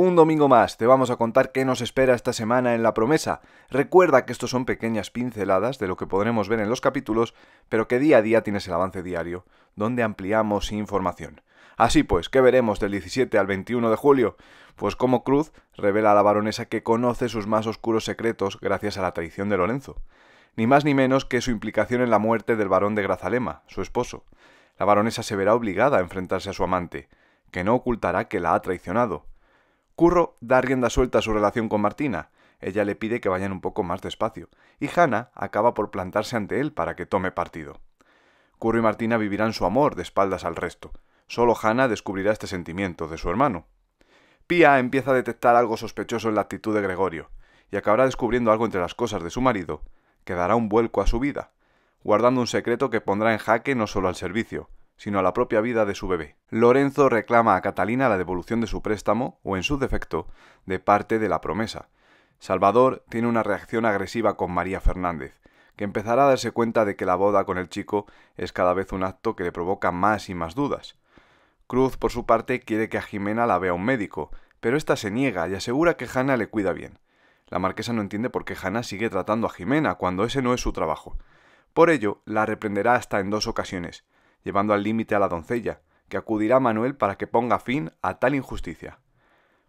Un domingo más te vamos a contar qué nos espera esta semana en La Promesa. Recuerda que estos son pequeñas pinceladas de lo que podremos ver en los capítulos, pero que día a día tienes el avance diario, donde ampliamos información. Así pues, ¿qué veremos del 17 al 21 de julio? Pues como Cruz revela a la baronesa que conoce sus más oscuros secretos gracias a la traición de Lorenzo. Ni más ni menos que su implicación en la muerte del barón de Grazalema, su esposo. La baronesa se verá obligada a enfrentarse a su amante, que no ocultará que la ha traicionado. Curro da rienda suelta a su relación con Martina. Ella le pide que vayan un poco más despacio, y Hannah acaba por plantarse ante él para que tome partido. Curro y Martina vivirán su amor de espaldas al resto. Solo Hannah descubrirá este sentimiento de su hermano. Pia empieza a detectar algo sospechoso en la actitud de Gregorio, y acabará descubriendo algo entre las cosas de su marido, que dará un vuelco a su vida, guardando un secreto que pondrá en jaque no solo al servicio, sino a la propia vida de su bebé. Lorenzo reclama a Catalina la devolución de su préstamo, o en su defecto, de parte de la promesa. Salvador tiene una reacción agresiva con María Fernández, que empezará a darse cuenta de que la boda con el chico es cada vez un acto que le provoca más y más dudas. Cruz, por su parte, quiere que a Jimena la vea un médico, pero ésta se niega y asegura que Hanna le cuida bien. La marquesa no entiende por qué Hanna sigue tratando a Jimena cuando ese no es su trabajo. Por ello, la reprenderá hasta en dos ocasiones, llevando al límite a la doncella, que acudirá a Manuel para que ponga fin a tal injusticia.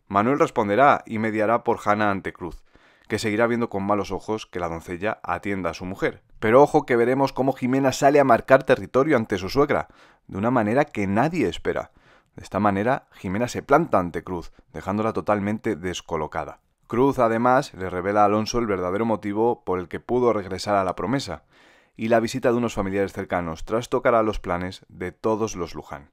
Manuel responderá y mediará por Hannah ante Cruz, que seguirá viendo con malos ojos que la doncella atienda a su mujer. Pero ojo que veremos cómo Jimena sale a marcar territorio ante su suegra, de una manera que nadie espera. De esta manera, Jimena se planta ante Cruz, dejándola totalmente descolocada. Cruz, además, le revela a Alonso el verdadero motivo por el que pudo regresar a la promesa, y la visita de unos familiares cercanos trastocará los planes de todos los Luján.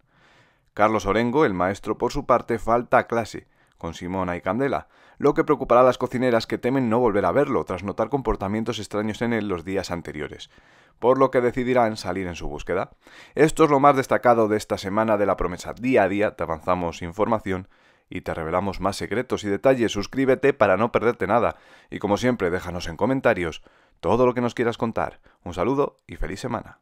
Carlos Orengo, el maestro, por su parte, falta a clase, con Simona y Candela, lo que preocupará a las cocineras que temen no volver a verlo tras notar comportamientos extraños en él los días anteriores, por lo que decidirán salir en su búsqueda. Esto es lo más destacado de esta semana de la promesa. Día a día te avanzamos información y te revelamos más secretos y detalles. Suscríbete para no perderte nada y como siempre déjanos en comentarios todo lo que nos quieras contar. Un saludo y feliz semana.